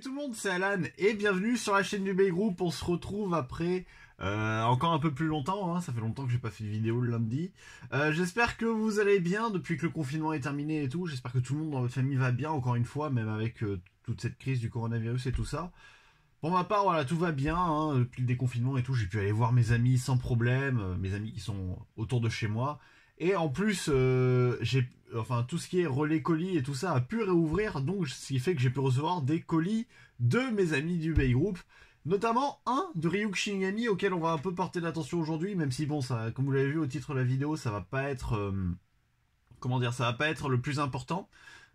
Salut tout le monde, c'est Alan et bienvenue sur la chaîne du Bay Group. On se retrouve après euh, encore un peu plus longtemps, hein. ça fait longtemps que j'ai pas fait de vidéo le lundi. Euh, j'espère que vous allez bien depuis que le confinement est terminé et tout. J'espère que tout le monde dans votre famille va bien, encore une fois, même avec euh, toute cette crise du coronavirus et tout ça. Pour ma part, voilà, tout va bien. Hein. Depuis le déconfinement et tout, j'ai pu aller voir mes amis sans problème, mes amis qui sont autour de chez moi. Et en plus, euh, j'ai, enfin, tout ce qui est relais colis et tout ça a pu réouvrir, donc ce qui fait que j'ai pu recevoir des colis de mes amis du Bay Group, notamment un de Ryuk Shinigami auquel on va un peu porter l'attention aujourd'hui, même si bon, ça, comme vous l'avez vu au titre de la vidéo, ça va pas être, euh, comment dire, ça va pas être le plus important.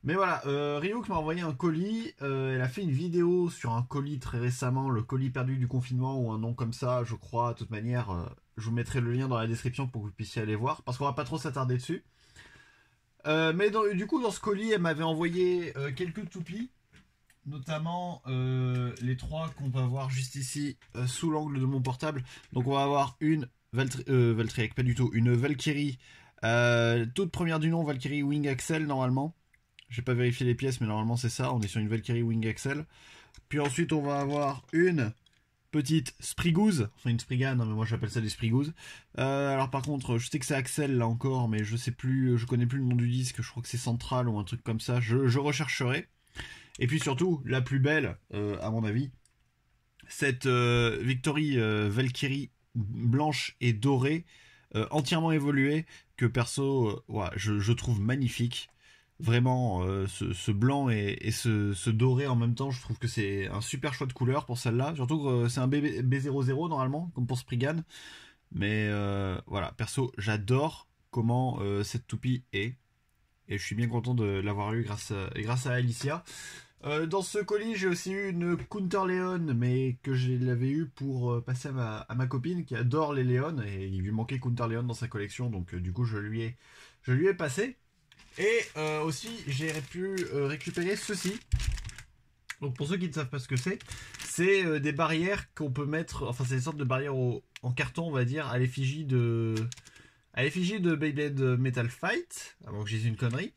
Mais voilà, euh, Ryuk m'a envoyé un colis, elle a fait une vidéo sur un colis très récemment, le colis perdu du confinement ou un nom comme ça, je crois, de toute manière, je vous mettrai le lien dans la description pour que vous puissiez aller voir, parce qu'on va pas trop s'attarder dessus. Euh, mais du coup, dans ce colis, elle m'avait envoyé euh, quelques toupies, notamment euh, les trois qu'on va voir juste ici, sous l'angle de mon portable. Donc on va avoir une Valtry, pas du tout, une Valkyrie, toute première du nom, Valkyrie Wing Axel normalement. J'ai pas vérifié les pièces, mais normalement c'est ça, on est sur une Valkyrie Wing Axel. Puis ensuite, on va avoir une petite sprigouze, enfin une sprigane, hein, mais moi j'appelle ça des sprigouzes. Euh, alors par contre, je sais que c'est Axel là encore, mais je sais plus, je connais plus le nom du disque, je crois que c'est Central ou un truc comme ça, je, rechercherai. Et puis surtout, la plus belle, euh, à mon avis, cette euh, Victory Valkyrie blanche et dorée, entièrement évoluée, que perso, je, trouve magnifique vraiment euh, ce, blanc et, ce, doré en même temps je trouve que c'est un super choix de couleur pour celle-là surtout que euh, c'est un B, 00 normalement comme pour Spriggan mais euh, voilà perso j'adore comment cette toupie est et je suis bien content de l'avoir eu grâce à, grâce à Alicia dans ce colis j'ai aussi eu une Counter Leon mais que je l'avais eu pour passer à ma, copine qui adore les Leon et il lui manquait Counter Leon dans sa collection donc du coup je lui ai, je lui ai passé et euh, aussi, j'ai pu euh, récupérer ceci. Donc pour ceux qui ne savent pas ce que c'est, c'est euh, des barrières qu'on peut mettre, enfin c'est des sortes de barrières en carton, on va dire, à l'effigie de à l'effigie de Beyblade Metal Fight, avant que j'ai une connerie,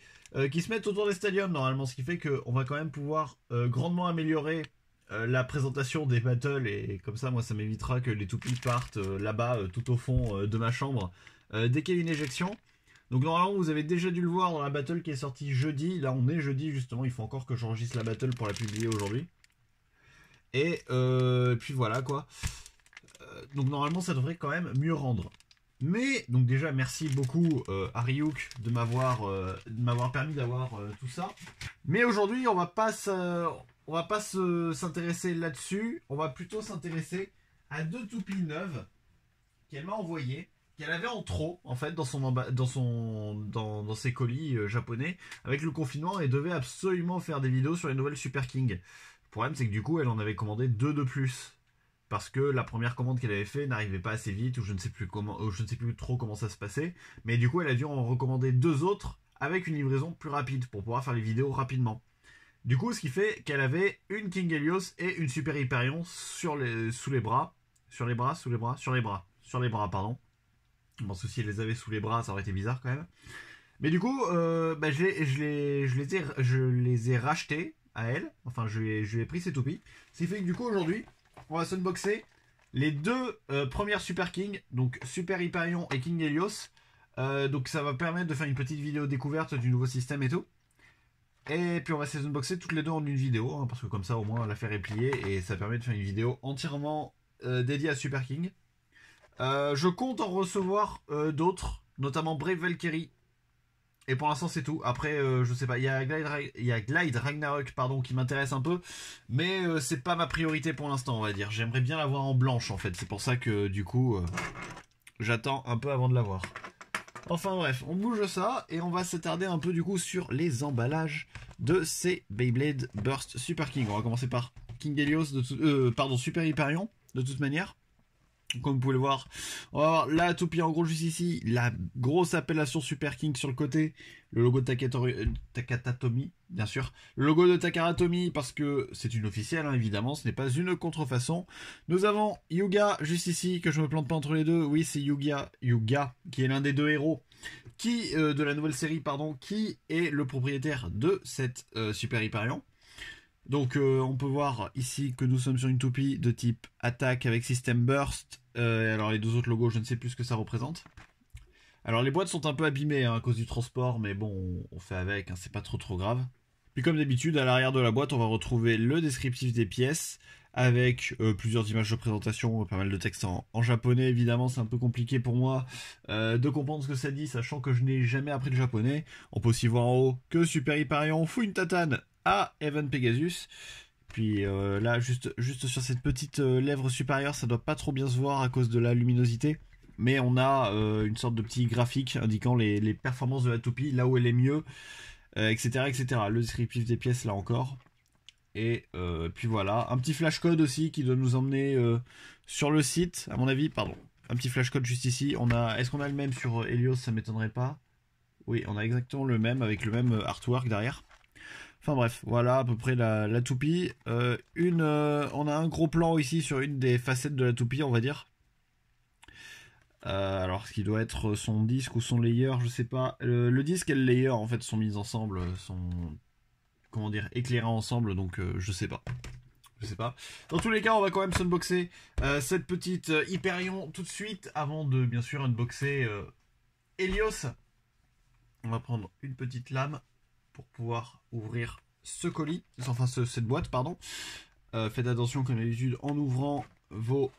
qui se mettent autour des stadiums normalement, ce qui fait qu'on va quand même pouvoir grandement améliorer la présentation des battles et comme ça moi ça m'évitera que les toupies partent là-bas tout au fond de ma chambre dès qu'il y a une éjection. Donc normalement vous avez déjà dû le voir dans la battle qui est sortie jeudi. Là on est jeudi justement, il faut encore que j'enregistre la battle pour la publier aujourd'hui. Et, euh, puis voilà quoi. Euh, donc normalement ça devrait quand même mieux rendre. Mais donc déjà merci beaucoup à euh, Ryuk de m'avoir permis d'avoir tout ça. Mais aujourd'hui on va pas on va pas s'intéresser là-dessus. On va plutôt s'intéresser à deux toupies neuves qu'elle m'a envoyées. Elle avait en trop en fait dans son dans son dans, ses colis euh, japonais avec le confinement et devait absolument faire des vidéos sur les nouvelles Super King. Le problème c'est que du coup elle en avait commandé deux de plus parce que la première commande qu'elle avait fait n'arrivait pas assez vite ou je ne sais plus comment je ne sais plus trop comment ça se passait mais du coup elle a dû en recommander deux autres avec une livraison plus rapide pour pouvoir faire les vidéos rapidement. Du coup, ce qui fait qu'elle avait une King Helios et une Super Hyperion sur les, sous les bras, sur les bras, sous les bras, sur les bras, sur les bras, pardon Bon, soucie, elle les avait sous les bras, ça aurait été bizarre quand même. Mais du coup, euh, bah, je, les, ai, rachetés à elle. Enfin, je lui ai, pris ses toupies. Ce qui fait que du coup, aujourd'hui, on va s'unboxer les deux euh, premières Super King, donc Super Hyperion et King Helios. Euh, donc ça va permettre de faire une petite vidéo découverte du nouveau système et tout. Et puis on va se unboxer toutes les deux en une vidéo, hein, parce que comme ça au moins l'affaire est pliée et ça permet de faire une vidéo entièrement dédiée à Super King. Euh, je compte en recevoir euh, d'autres, notamment Brave Valkyrie. Et pour l'instant, c'est tout. Après, euh, je sais pas, il y a Glide, Ragnarok pardon, qui m'intéresse un peu, mais c'est pas ma priorité pour l'instant, on va dire. J'aimerais bien l'avoir en blanche, en fait. C'est pour ça que, du coup, j'attends un peu avant de l'avoir. Enfin bref, on bouge ça et on va s'attarder un peu du coup sur les emballages de ces Beyblade Burst Super King. On va commencer par King Helios, pardon, Super Hyperion, de toute manière. Comme vous pouvez le voir. Alors, là, Toupie, en gros, juste ici, la grosse appellation Super King sur le côté. Le logo de Takatomi, euh, bien sûr. Le logo de Takaratomi, parce que c'est une officielle, hein, évidemment. Ce n'est pas une contrefaçon. Nous avons Yuga, juste ici, que je me plante pas entre les deux. Oui, c'est Yuga. Yuga, qui est l'un des deux héros qui euh, de la nouvelle série, pardon, qui est le propriétaire de cette euh, Super Hyperion. Donc euh, on peut voir ici que nous sommes sur une toupie de type attaque avec système burst. Euh, et alors les deux autres logos, je ne sais plus ce que ça représente. Alors les boîtes sont un peu abîmées hein, à cause du transport, mais bon, on fait avec, hein, c'est pas trop trop grave. Puis comme d'habitude, à l'arrière de la boîte, on va retrouver le descriptif des pièces avec euh, plusieurs images de présentation, pas mal de textes en, japonais. Évidemment, c'est un peu compliqué pour moi de comprendre ce que ça dit, sachant que je n'ai jamais appris le japonais. On peut aussi voir en haut que Super Hyperion fout une tatane à Evan Pegasus. Puis euh, là, juste, juste sur cette petite euh, lèvre supérieure, ça doit pas trop bien se voir à cause de la luminosité. Mais on a euh, une sorte de petit graphique indiquant les, performances de la toupie, là où elle est mieux, etc., etc. Le descriptif des pièces, là encore. Et puis voilà, un petit flash code aussi qui doit nous emmener sur le site, à mon avis, pardon. Un petit flash code juste ici. On a, est-ce qu'on a le même sur Helios Ça m'étonnerait pas. Oui, on a exactement le même avec le même artwork derrière. Enfin bref, voilà à peu près la, toupie. Euh, une, euh, on a un gros plan ici sur une des facettes de la toupie, on va dire. Euh, alors, ce qui doit être son disque ou son layer, je sais pas. Le, disque et le layer, en fait, sont mis ensemble, sont comment dire, éclairés ensemble, donc je sais pas. Je sais pas. Dans tous les cas, on va quand même sunboxer cette petite Hyperion tout de suite, avant de bien sûr unboxer Helios. On va prendre une petite lame pour pouvoir ouvrir ce colis, enfin cette boîte, pardon. Euh, faites attention comme d'habitude en ouvrant vos,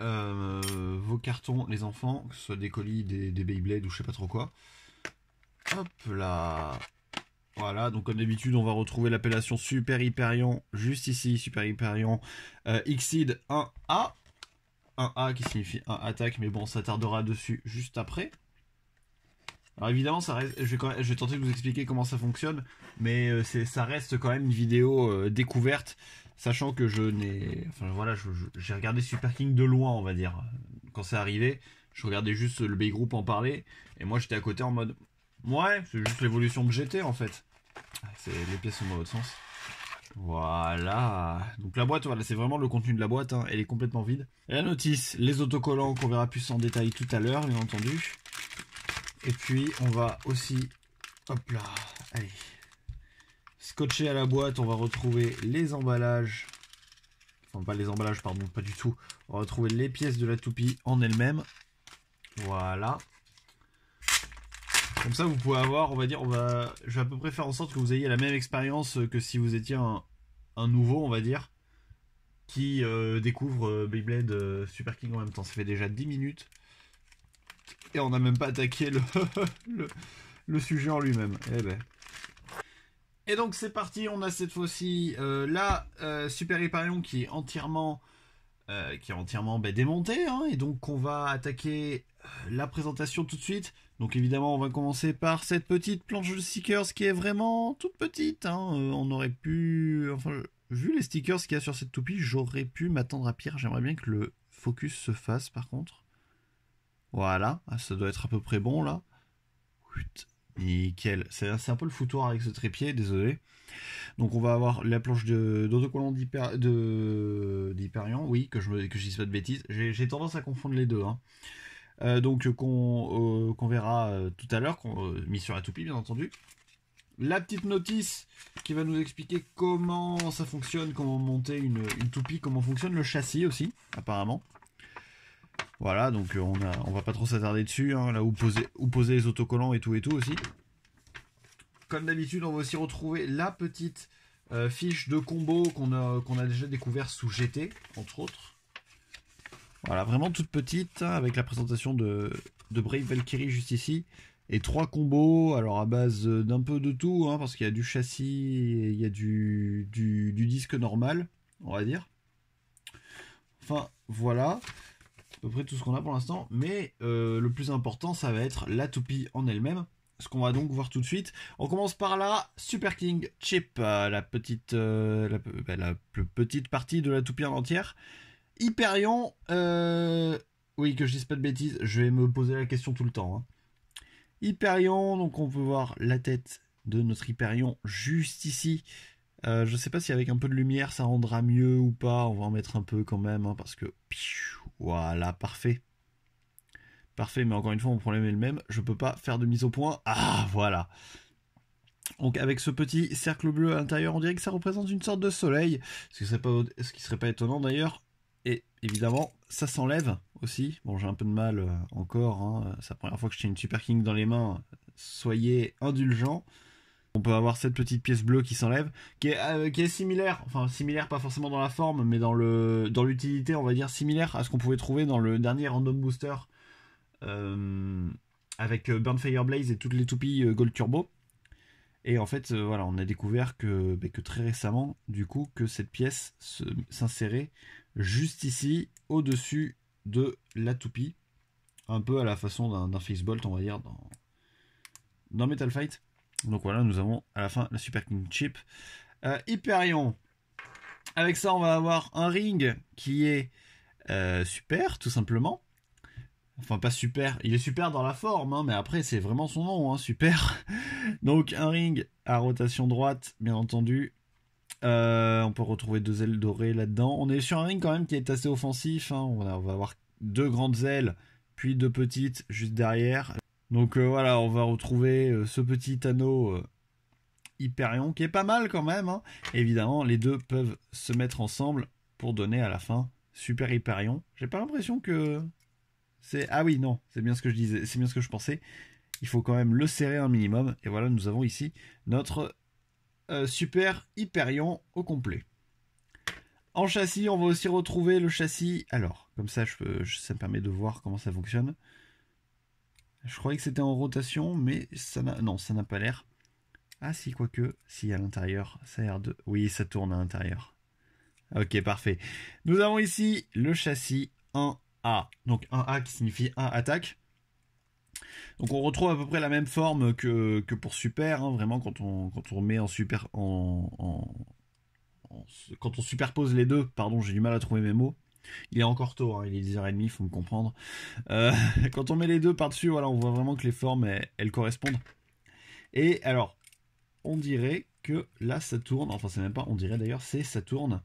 euh, vos cartons, les enfants, que ce soit des colis, des, Beyblades ou je sais pas trop quoi. Hop là voilà, donc comme d'habitude, on va retrouver l'appellation Super Hyperion juste ici, Super Hyperion euh, 1A. 1A qui signifie 1 attaque, mais bon, ça tardera dessus juste après. Alors évidemment, ça reste, je, vais tenter de vous expliquer comment ça fonctionne, mais euh, ça reste quand même une vidéo euh, découverte, sachant que je n'ai... Enfin voilà, j'ai regardé Super King de loin, on va dire. Quand c'est arrivé, je regardais juste le B-Group en parler, et moi j'étais à côté en mode... Ouais, c'est juste l'évolution de GT en fait. C'est, les pièces sont dans l'autre sens. Voilà. Donc la boîte, voilà, c'est vraiment le contenu de la boîte. Hein. Elle est complètement vide. Et la notice, les autocollants qu'on verra plus en détail tout à l'heure, bien entendu. Et puis, on va aussi, hop là, allez, scotcher à la boîte, on va retrouver les emballages, enfin pas les emballages, pardon, pas du tout, on va retrouver les pièces de la toupie en elle-même. Voilà. Comme ça, vous pouvez avoir, on va dire, on va, je vais à peu près faire en sorte que vous ayez la même expérience que si vous étiez un, nouveau, on va dire, qui euh, découvre euh, Beyblade euh, Super King en même temps. Ça fait déjà 10 minutes et on n'a même pas attaqué le, sujet en lui-même. Eh ben. Et donc c'est parti, on a cette fois-ci euh, la euh, Super Hyperion qui est entièrement, euh, qui est entièrement ben, démontée. Hein. et donc on va attaquer la présentation tout de suite. Donc évidemment on va commencer par cette petite planche de stickers qui est vraiment toute petite. Hein. on aurait pu... Enfin, vu les stickers qu'il y a sur cette toupie, j'aurais pu m'attendre à pire. J'aimerais bien que le focus se fasse par contre. Voilà, ah, ça doit être à peu près bon là. Nickel. C'est un peu le foutoir avec ce trépied, désolé. Donc on va avoir la planche d'autocollant d'Hyperion, oui, que je ne que je dise pas de bêtises. J'ai tendance à confondre les deux. Hein. Euh, donc qu'on euh, verra euh, tout à l'heure, mis sur la toupie bien entendu. La petite notice qui va nous expliquer comment ça fonctionne, comment monter une toupie, comment fonctionne le châssis aussi, apparemment. Voilà, donc euh, on, a, on va pas trop s'attarder dessus, hein. là où poser, poser les autocollants et tout et tout aussi. Comme d'habitude, on va aussi retrouver la petite euh, fiche de combo qu'on a, qu'on a déjà découvert sous GT, entre autres. Voilà, vraiment toute petite, hein, avec la présentation de, de Brave Valkyrie juste ici. Et trois combos, alors à base d'un peu de tout, hein, parce qu'il y a du châssis, et il y a du disque normal, on va dire. Enfin, voilà à peu près tout ce qu'on a pour l'instant. Mais euh, le plus important, ça va être la toupie en elle-même. Ce qu'on va donc voir tout de suite. On commence par là, Super King Chip, euh, la petite, euh, bah, la, plus petite partie de la toupie en entière. Hyperion, oui que je dise pas de bêtises, je vais me poser la question tout le temps. Hein. Hyperion, donc on peut voir la tête de notre Hyperion juste ici. Je je sais pas si avec un peu de lumière ça rendra mieux ou pas. On va en mettre un peu quand même hein, parce que. Voilà, parfait. Parfait, mais encore une fois, mon problème est le même. Je ne peux pas faire de mise au point. Ah, voilà. Donc avec ce petit cercle bleu à l'intérieur, on dirait que ça représente une sorte de soleil. Ce qui serait pas, serait pas étonnant d'ailleurs. Et évidemment, ça s'enlève aussi. Bon, j'ai un peu de mal euh, encore. Hein. C'est la première fois que j'ai une Super King dans les mains. Soyez indulgents. On peut avoir cette petite pièce bleue qui s'enlève, qui est, euh, qui est similaire, enfin similaire pas forcément dans la forme, mais dans le dans l'utilité, on va dire similaire à ce qu'on pouvait trouver dans le dernier random booster euh, avec euh, Burnfire Blaze et toutes les toupies Gold Turbo. Et en fait, voilà, on a découvert que, bah, que très récemment, du coup, que cette pièce s'insérait juste ici, au-dessus de la toupie. Un peu à la façon d'un bolt, on va dire, dans, dans Metal Fight. Donc voilà, nous avons à la fin la Super King Chip. Euh, Hyperion. Avec ça, on va avoir un ring qui est euh, super, tout simplement. Enfin, pas super. Il est super dans la forme, hein, mais après, c'est vraiment son nom, hein, super. Donc, un ring à rotation droite, bien entendu. Euh, on peut retrouver deux ailes dorées là-dedans. On est sur un ring quand même qui est assez offensif. Hein. On, va avoir deux grandes ailes, puis deux petites juste derrière. Donc euh, voilà, on va retrouver euh, ce petit anneau euh, Hyperion qui est pas mal quand même. Hein. Évidemment, les deux peuvent se mettre ensemble pour donner à la fin Super Hyperion. J'ai pas l'impression que c'est ah oui non, c'est bien ce que je disais, c'est bien ce que je pensais. Il faut quand même le serrer un minimum et voilà, nous avons ici notre Super Hyperion au complet. En châssis, on va aussi retrouver le châssis. Alors, comme ça, je, ça me permet de voir comment ça fonctionne. Je croyais que c'était en rotation, mais ça n'a... Non, ça n'a pas l'air. Ah si, quoique, si à l'intérieur, ça a l'air de... Oui, ça tourne à l'intérieur. Ok, parfait. Nous avons ici le châssis 1A. Donc 1A qui signifie 1 attaque. Donc on retrouve à peu près la même forme que, que pour Super, hein, vraiment quand on, quand met en super quand on superpose les deux, pardon j'ai du mal à trouver mes mots, il est encore tôt, hein, il est 10h30, il faut me comprendre. Euh, quand on met les deux par-dessus, voilà, on voit vraiment que les formes, elles, correspondent. Et alors, on dirait que là, ça tourne. Enfin, c'est même pas, on dirait d'ailleurs, c'est ça tourne.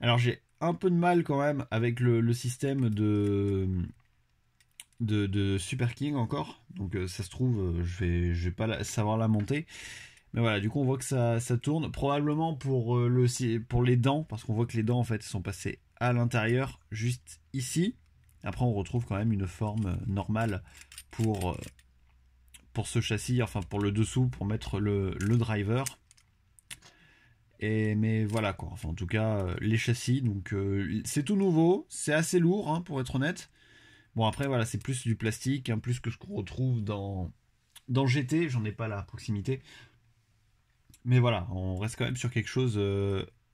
Alors, j'ai un peu de mal quand même avec le, système de, de, Super King encore. Donc, euh, ça se trouve, euh, je vais, je vais pas savoir la monter. Mais voilà, du coup, on voit que ça, tourne. Probablement pour, le, pour les dents, parce qu'on voit que les dents, en fait, sont passées à l'intérieur, juste ici. Après, on retrouve quand même une forme euh, normale pour, euh, pour ce châssis, enfin pour le dessous, pour mettre le, le driver. Et, mais voilà quoi, enfin, en tout cas, euh, les châssis, donc c'est tout nouveau, c'est assez lourd hein, pour être honnête. Bon, après, voilà, c'est plus du plastique, hein, plus que ce qu'on retrouve dans, dans GT, j'en ai pas la proximité. Mais voilà, on reste quand même sur quelque chose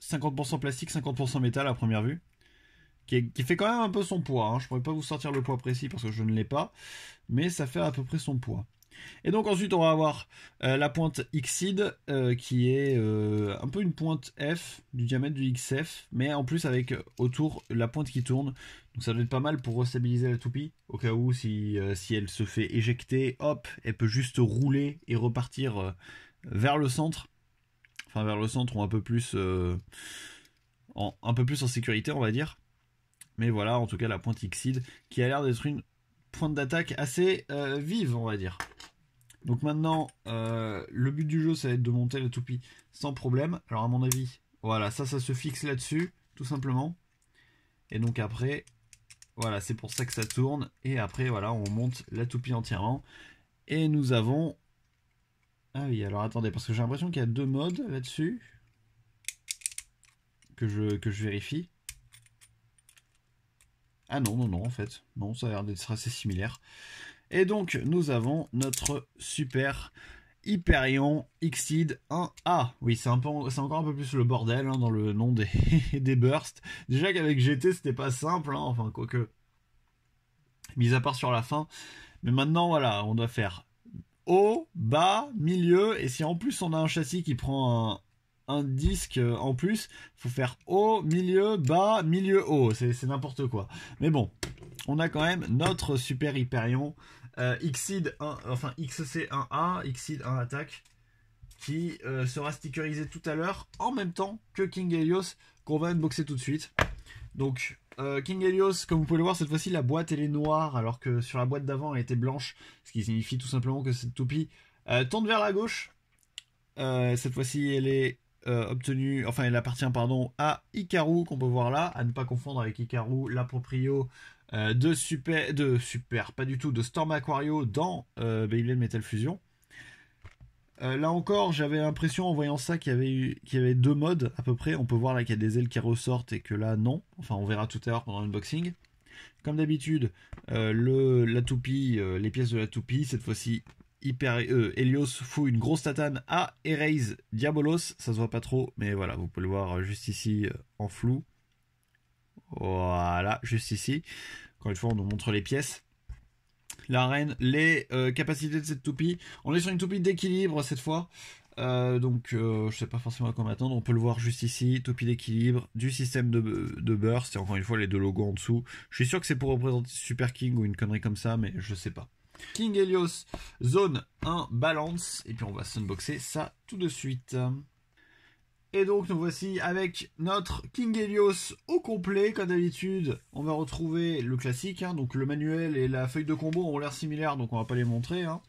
50% plastique, 50% métal à première vue qui, fait quand même un peu son poids. Je hein. Je pourrais pas vous sortir le poids précis parce que je ne l'ai pas, mais ça fait à peu près son poids. Et donc ensuite on va avoir euh, la pointe Xid euh, qui est euh, un peu une pointe F du diamètre du XF, mais en plus avec autour la pointe qui tourne. Donc ça doit être pas mal pour restabiliser la toupie, au cas où si, elle se fait éjecter, hop, elle peut juste rouler et repartir vers le centre. Enfin vers le centre ou un peu plus un peu plus en sécurité on va dire. Mais voilà, en tout cas, la pointe Xid qui a l'air d'être une pointe d'attaque assez euh, vive, on va dire. Donc maintenant, euh, le but du jeu, ça va être de monter la toupie sans problème. Alors à mon avis, voilà, ça, ça se fixe là-dessus, tout simplement. Et donc après, voilà, c'est pour ça que ça tourne. Et après, voilà, on monte la toupie entièrement. Et nous avons... Ah oui, alors attendez, parce que j'ai l'impression qu'il y a deux modes là-dessus. Que je, que je vérifie. Ah non, non, non, en fait. Non, ça a l'air d'être assez similaire. Et donc, nous avons notre super Hyperion X-Seed 1A. Oui, c'est encore un peu plus le bordel hein, dans le nom des, des bursts. Déjà qu'avec GT, c'était pas simple, hein, enfin, quoique. Mis à part sur la fin. Mais maintenant, voilà, on doit faire haut, bas, milieu. Et si en plus on a un châssis qui prend un un disque euh, en plus. Faut faire haut, milieu, bas, milieu, haut. C'est n'importe quoi. Mais bon, on a quand même notre super Hyperion euh, 1, enfin XC1A, xc 1 attaque qui euh, sera stickerisé tout à l'heure en même temps que King Helios qu'on va unboxer tout de suite. Donc euh, King Helios, comme vous pouvez le voir, cette fois-ci la boîte elle est noire alors que sur la boîte d'avant elle était blanche, ce qui signifie tout simplement que cette toupie tourne vers la gauche. cette fois-ci elle est euh, obtenue, enfin elle appartient pardon à Ikaru qu'on peut voir là, à ne pas confondre avec Ikaru, l'approprio euh, de super, de super, pas du tout, de Storm Aquario dans euh, Beyblade Metal Fusion. là encore, j'avais l'impression en voyant ça qu'il y, avait eu, qu'il y avait deux modes à peu près. On peut voir là qu'il y a des ailes qui ressortent et que là non. Enfin, on verra tout à l'heure pendant l'unboxing. Comme d'habitude, le, la toupie, les pièces de la toupie, cette fois-ci Hyper, euh, Helios fout une grosse tatane à Erase Diabolos. Ça se voit pas trop, mais voilà, vous pouvez le voir euh, juste ici euh, en flou. Voilà, juste ici. Encore une fois, on nous montre les pièces. la reine, les capacités de cette toupie. On est sur une toupie d'équilibre cette fois. donc je sais pas forcément à quoi m'attendre. On peut le voir juste ici, toupie d'équilibre, du système de, de burst et encore une fois les deux logos en dessous. Je suis sûr que c'est pour représenter Super King ou une connerie comme ça, mais je sais pas. King Helios Zone 1 Balance. Et puis on va sunboxer ça tout de suite. Et donc nous voici avec notre King Helios au complet. Comme d'habitude, on va retrouver le classique. Hein. donc le manuel et la feuille de combo ont l'air similaires, donc on va pas les montrer. Hein.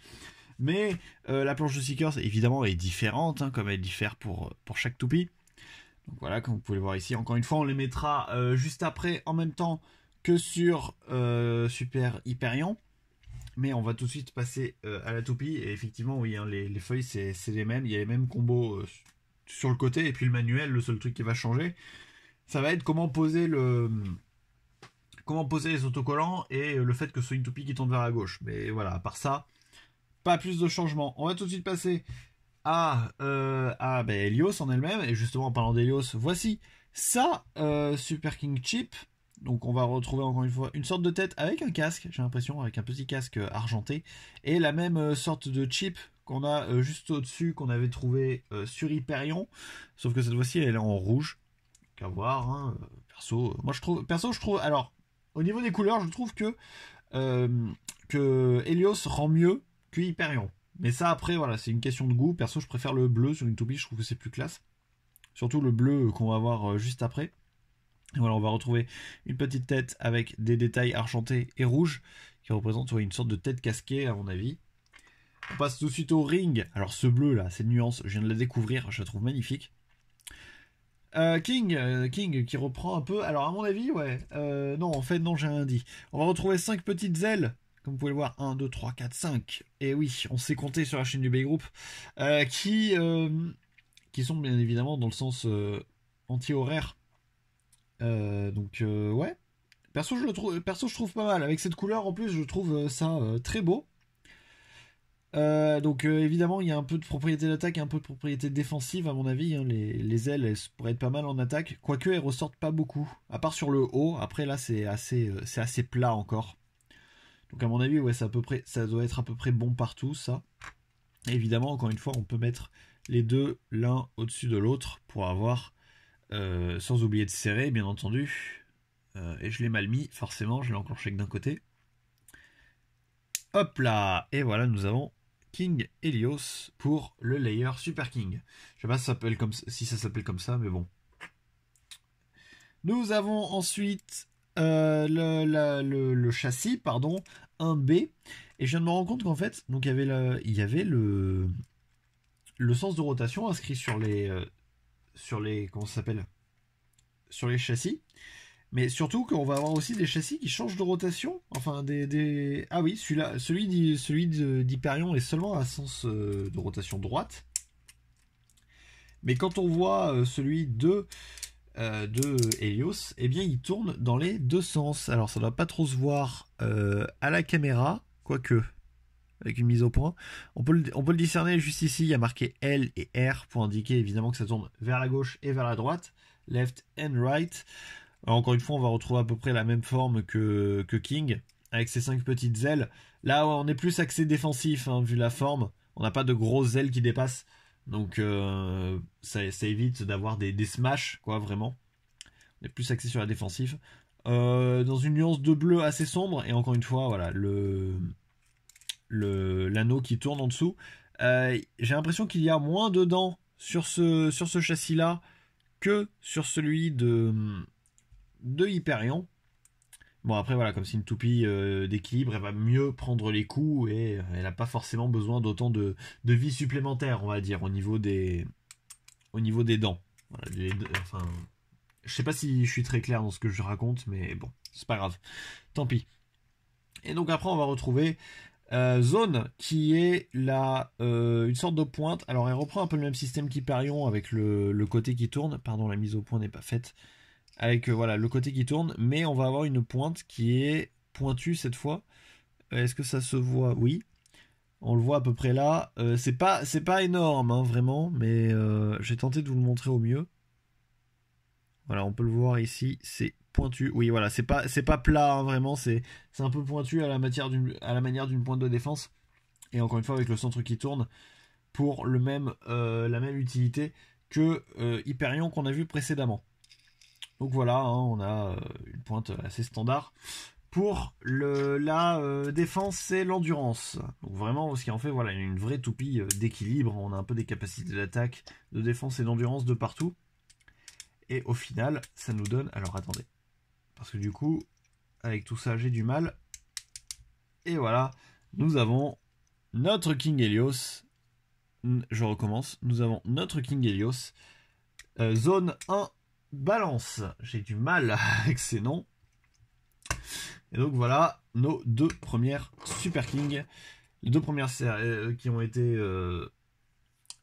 Mais euh, la planche de Seekers, évidemment, est différente, hein, comme elle diffère pour, pour chaque toupie. Donc voilà, comme vous pouvez le voir ici, encore une fois, on les mettra euh, juste après, en même temps que sur euh, Super Hyperion. Mais on va tout de suite passer euh, à la toupie. Et effectivement, oui, hein, les, feuilles, c'est les mêmes. Il y a les mêmes combos euh, sur le côté. Et puis le manuel, le seul truc qui va changer, ça va être comment poser le. Comment poser les autocollants et le fait que ce soit une toupie qui tourne vers la gauche. Mais voilà, à part ça, pas plus de changements. On va tout de suite passer à, euh, à ben, Helios en elle-même. Et justement, en parlant d'Helios, voici ça, euh, Super King Chip. Donc on va retrouver encore une fois une sorte de tête avec un casque, j'ai l'impression, avec un petit casque euh, argenté, et la même euh, sorte de chip qu'on a euh, juste au-dessus, qu'on avait trouvé sur Hyperion, sauf que cette fois-ci elle est en rouge. Qu'à voir, hein. perso. Moi je trouve, perso je trouve, alors au niveau des couleurs, je trouve que que Helios rend mieux que Hyperion. Mais ça après voilà, c'est une question de goût. Perso je préfère le bleu sur une toupie, je trouve que c'est plus classe. Surtout le bleu qu'on va voir juste après. Voilà, on va retrouver une petite tête avec des détails argentés et rouges qui représentent une sorte de tête casquée à mon avis. On passe tout de suite au ring. Alors ce bleu là, cette nuance, je viens de la découvrir, je la trouve magnifique. Euh, King, euh, King qui reprend un peu. Alors à mon avis, ouais. Euh, non, en fait, non, j'ai rien dit. On va retrouver 5 petites ailes. Comme vous pouvez le voir, 1, 2, 3, 4, 5. Et oui, on s'est compté sur la chaîne du Bay Group. qui, qui sont bien évidemment dans le sens anti-horaire euh, donc euh, ouais. Perso je, le trouve, perso, je trouve pas mal. Avec cette couleur, en plus, je trouve euh, ça très beau. donc évidemment, il y a un peu de propriété d'attaque et un peu de propriété défensive à mon avis. Hein. Les, ailes, elles pourraient être pas mal en attaque, quoique elles ressortent pas beaucoup. À part sur le haut, après là c'est assez, c'est assez plat encore. Donc à mon avis, ouais, à peu près, ça doit être à peu près bon partout ça. évidemment, encore une fois, on peut mettre les deux l'un au-dessus de l'autre pour avoir euh, sans oublier de serrer, bien entendu. Euh, et je l'ai mal mis, forcément, je l'ai enclenché que d'un côté. Hop là Et voilà, nous avons King Helios pour le layer Super King. Je sais pas si ça s'appelle comme, si ça, s'appelle comme ça, mais bon. Nous avons ensuite euh, le, châssis, pardon, 1B. Et je viens de me rendre compte qu'en fait, donc il y avait, il y avait le, le sens de rotation inscrit sur les, sur les comment s'appelle sur les châssis mais surtout qu'on va avoir aussi des châssis qui changent de rotation enfin des, ah oui celui-là celui celui d'Hyperion est seulement à sens euh, de rotation droite mais quand on voit euh, celui de euh, de Helios eh bien il tourne dans les deux sens alors ça ne doit pas trop se voir à la caméra quoique avec une mise au point. On peut, le, discerner juste ici, il y a marqué L et R pour indiquer évidemment que ça tourne vers la gauche et vers la droite, left and right. encore une fois, on va retrouver à peu près la même forme que, que King, avec ses cinq petites ailes. Là, on est plus axé défensif, hein, vu la forme. On n'a pas de grosses ailes qui dépassent. Donc euh, ça, évite d'avoir des, des smash, quoi, vraiment. On est plus axé sur la défensive. Euh, dans une nuance de bleu assez sombre, et encore une fois, voilà, le, l'anneau qui tourne en dessous. Euh, j'ai l'impression qu'il y a moins de dents sur ce, sur ce châssis-là que sur celui de, de Hyperion. Bon, après, voilà, comme c'est une toupie euh, d'équilibre, elle va mieux prendre les coups et euh, elle n'a pas forcément besoin d'autant de, de vie supplémentaire, on va dire, au niveau des, au niveau des dents. Voilà, ne je sais pas si je suis très clair dans ce que je raconte, mais bon, c'est pas grave. Tant pis. Et donc après, on va retrouver euh, zone qui est la euh, une sorte de pointe. Alors elle reprend un peu le même système qu'Hyperion avec le, côté qui tourne. Pardon, la mise au point n'est pas faite. Avec euh, voilà le côté qui tourne, mais on va avoir une pointe qui est pointue cette fois. Est-ce que ça se voit Oui. On le voit à peu près là. c'est pas c'est pas énorme hein, vraiment, mais j'ai tenté de vous le montrer au mieux. Voilà, on peut le voir ici. C'est pointu. Oui, voilà, c'est pas c'est pas plat hein, vraiment, c'est un peu pointu à la matière d'une à la manière d'une pointe de défense. Et encore une fois avec le centre qui tourne pour le même euh, la même utilité que euh, Hyperion qu'on a vu précédemment. Donc voilà, hein, on a euh, une pointe assez standard. Pour le, la défense, et l'endurance. Donc vraiment, ce qui en fait voilà, une vraie toupie d'équilibre. On a un peu des capacités d'attaque, de défense et d'endurance de partout. Et au final, ça nous donne... Alors attendez. Parce que du coup, avec tout ça, j'ai du mal. Et voilà, nous avons notre King Helios. Je recommence. Nous avons notre King Helios. Euh, zone 1 balance. J'ai du mal avec ces noms. Et donc voilà nos deux premières Super Kings. Les deux premières euh, qui ont été euh,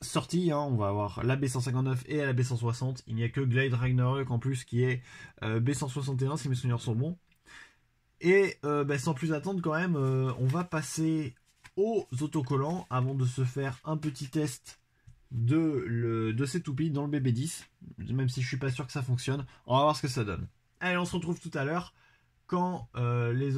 sortie, hein. On va avoir la B159 et la B160. Il n'y a que glide Ragnarok en plus qui est euh, B161 si mes souvenirs sont bons. Et euh, bah, sans plus attendre quand même, euh, on va passer aux autocollants avant de se faire un petit test de, de ces toupies dans le BB10. Même si je suis pas sûr que ça fonctionne, on va voir ce que ça donne. Allez, on se retrouve tout à l'heure quand, les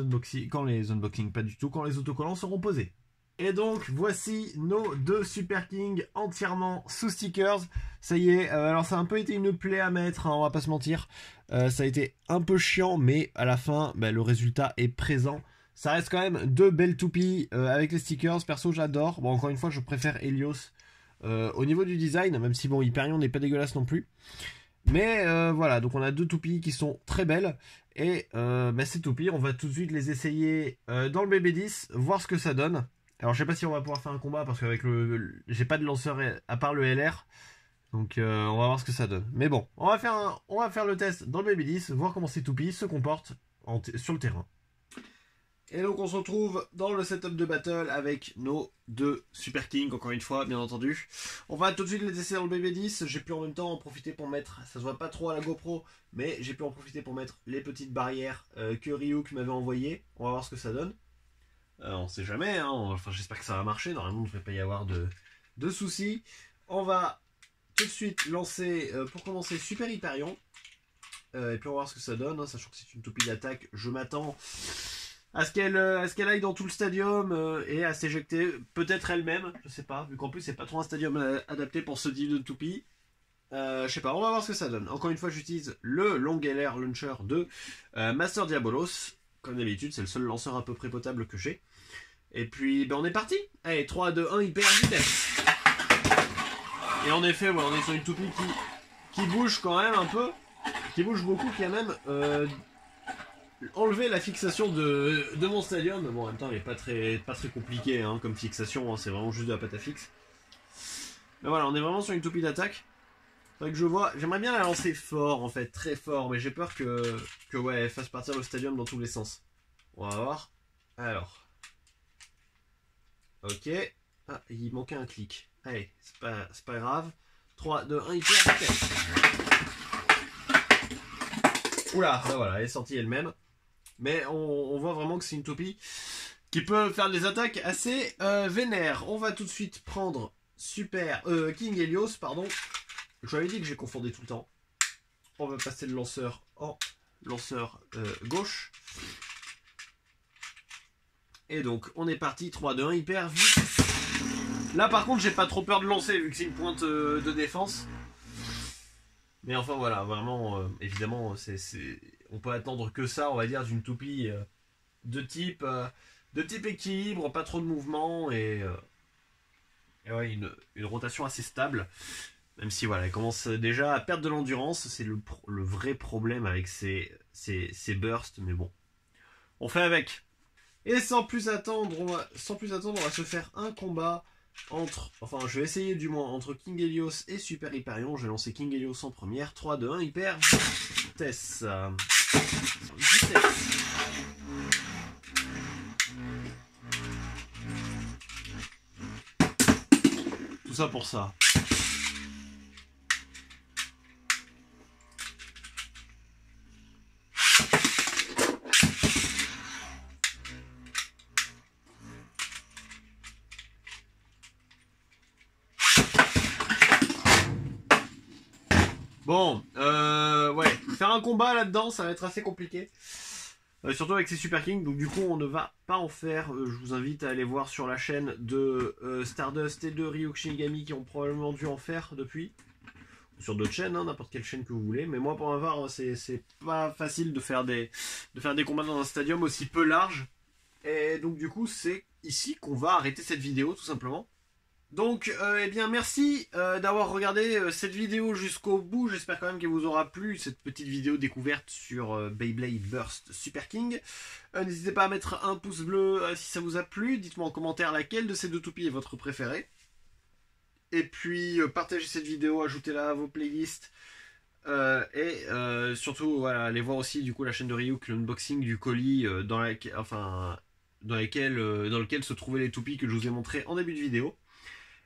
quand les unboxing, pas du tout, quand les autocollants seront posés. Et donc voici nos deux Super Kings entièrement sous stickers. Ça y est, euh, alors ça a un peu été une plaie à mettre, hein, on va pas se mentir. Euh, ça a été un peu chiant, mais à la fin, bah, le résultat est présent. Ça reste quand même deux belles toupies euh, avec les stickers. Perso, j'adore. Bon, encore une fois, je préfère Helios au niveau du design, même si bon, Hyperion n'est pas dégueulasse non plus. Mais voilà, donc on a deux toupies qui sont très belles. Et bah, ces toupies, on va tout de suite les essayer dans le BB10, voir ce que ça donne. Alors je sais pas si on va pouvoir faire un combat parce que le, j'ai pas de lanceur à part le LR. Donc euh, on va voir ce que ça donne. Mais bon, on va faire on va faire le test dans le BB10, voir comment ces toupies se comportent sur le terrain. Et donc on se retrouve dans le setup de battle avec nos deux Super King, encore une fois, bien entendu. On va tout de suite les tester dans le BB10. J'ai pu en même temps en profiter pour mettre, ça se voit pas trop à la GoPro, mais j'ai pu en profiter pour mettre les petites barrières euh, que Ryuk m'avait envoyées. On va voir ce que ça donne. Euh, on sait jamais, hein. enfin j'espère que ça va marcher, normalement il ne devrait pas y avoir de, de soucis. On va tout de suite lancer, euh, pour commencer, Super Hyperion. Euh, et puis on va voir ce que ça donne, hein, sachant que c'est une toupie d'attaque, je m'attends à ce qu'elle aille dans tout le stadium et à s'éjecter, peut-être elle-même, je sais pas, vu qu'en plus c'est pas trop un stadium adapté pour ce type de toupie. je je sais pas, on va voir ce que ça donne. Encore une fois, j'utilise le Long Launcher de Master Diabolos. Comme d'habitude, c'est le seul lanceur à peu près potable que j'ai. Et puis, ben, on est parti Allez, 3, 2, 1, hyper vitesse Et en effet, voilà, on est sur une toupie qui, bouge quand même un peu, qui bouge beaucoup, qui a même euh, enlevé la fixation de, mon stadium. Bon, en même temps, il n'est pas très, pas très compliqué hein, comme fixation, hein. c'est vraiment juste de la pâte à fixe. Mais voilà, on est vraiment sur une toupie d'attaque je vois. J'aimerais bien la lancer fort, en fait, très fort, mais j'ai peur que, ouais, elle fasse partir le stadium dans tous les sens. On va voir. Alors. Ok. Ah, il manquait un clic. Allez, c'est pas, pas grave. 3, 2, 1, il Oula, ben voilà, elle est sortie elle-même. Mais on, voit vraiment que c'est une toupie qui peut faire des attaques assez euh, vénères. On va tout de suite prendre Super euh, King Helios, pardon, je vous avais dit que j'ai confondé tout le temps. On va passer le lanceur en lanceur euh, gauche. Et donc, on est parti. 3, 2, 1, hyper vite. Là, par contre, j'ai pas trop peur de lancer vu que c'est une pointe euh, de défense. Mais enfin, voilà, vraiment, euh, évidemment, c'est, on peut attendre que ça, on va dire, d'une toupie de type de type équilibre, pas trop de mouvement et, une rotation assez stable. Même si voilà, elle commence déjà à perdre de l'endurance, c'est le, vrai problème avec ces bursts, mais bon. On fait avec. Et sans plus attendre, on va, sans plus attendre, on va se faire un combat entre, enfin je vais essayer du moins, entre King Helios et Super Hyperion. Je vais lancer King Helios en première. 3, 2, 1, Hyper. Vitesse. Vitesse. Tout ça pour ça. combat là-dedans, ça va être assez compliqué. Euh, surtout avec ces Super Kings, donc du coup on ne va pas en faire. Euh, je vous invite à aller voir sur la chaîne de euh, Stardust et de Ryukshinigami qui ont probablement dû en faire depuis. Ou sur d'autres chaînes, hein, n'importe quelle chaîne que vous voulez. Mais moi pour ma part, hein, c'est pas facile de faire, des, de faire des combats dans un stadium aussi peu large. Et donc du coup c'est ici qu'on va arrêter cette vidéo tout simplement. Donc, euh, eh bien, merci euh, d'avoir regardé euh, cette vidéo jusqu'au bout. J'espère quand même qu'elle vous aura plu, cette petite vidéo découverte sur Beyblade Burst Super King. N'hésitez pas à mettre un pouce bleu si ça vous a plu. Dites-moi en commentaire laquelle de ces deux toupies est votre préférée. Et puis, partagez cette vidéo, ajoutez-la à vos playlists. et surtout, allez voir aussi du coup la chaîne de Ryuk, l'unboxing du colis dans, la dans, dans lequel se trouvaient les toupies que je vous ai montrées en début de vidéo.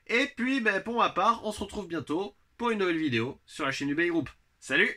Et puis, ben, pour ma part, on se retrouve bientôt pour une nouvelle vidéo sur la chaîne du Group. Salut